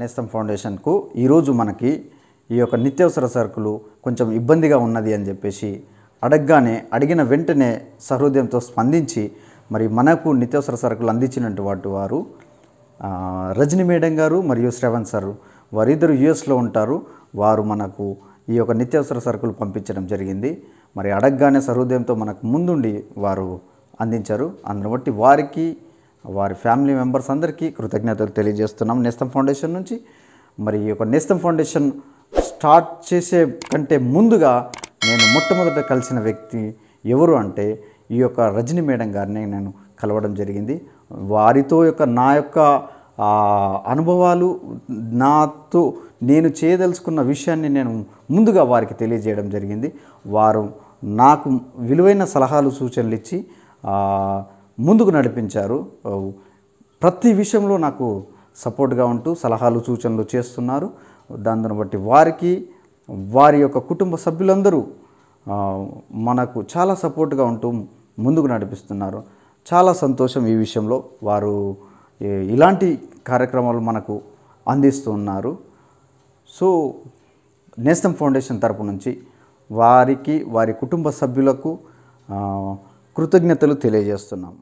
నేస్తం ఫౌండేషన్కు ఈరోజు మనకి ఈ యొక్క నిత్యావసర సరుకులు కొంచెం ఇబ్బందిగా ఉన్నది అని చెప్పేసి అడగగానే అడిగిన వెంటనే సహృదయంతో స్పందించి మరి మనకు నిత్యావసర సరుకులు అందించినటువంటి వారు రజని మేడం గారు మరియు శ్రవణ్ సార్ వారిద్దరు యుఎస్లో ఉంటారు వారు మనకు ఈ యొక్క నిత్యావసర సరుకులు పంపించడం జరిగింది మరి అడగగానే సహృదయంతో మనకు ముందుండి వారు అందించారు అందుబట్టి బట్టి వారికి వారి ఫ్యామిలీ మెంబర్స్ అందరికీ కృతజ్ఞతలు తెలియజేస్తున్నాం నేస్తం ఫౌండేషన్ నుంచి మరి ఈ యొక్క నేస్తం ఫౌండేషన్ స్టార్ట్ చేసే కంటే ముందుగా నేను మొట్టమొదట కలిసిన వ్యక్తి ఎవరు అంటే ఈ యొక్క రజని మేడం గారిని నేను కలవడం జరిగింది వారితో యొక్క నా యొక్క అనుభవాలు నాతో నేను చేయదలుచుకున్న విషయాన్ని నేను ముందుగా వారికి తెలియజేయడం జరిగింది వారు నాకు విలువైన సలహాలు సూచనలు ఇచ్చి ముందుకు నడిపించారు ప్రతి విషయంలో నాకు సపోర్ట్గా ఉంటూ సలహాలు సూచనలు చేస్తున్నారు దాంతో బట్టి వారికి వారి యొక్క కుటుంబ సభ్యులందరూ మనకు చాలా సపోర్ట్గా ఉంటూ ముందుకు నడిపిస్తున్నారు చాలా సంతోషం ఈ విషయంలో వారు ఇలాంటి కార్యక్రమాలు మనకు అందిస్తున్నారు సో నేస్తం ఫౌండేషన్ తరపు నుంచి వారికి వారి కుటుంబ సభ్యులకు కృతజ్ఞతలు తెలియజేస్తున్నాం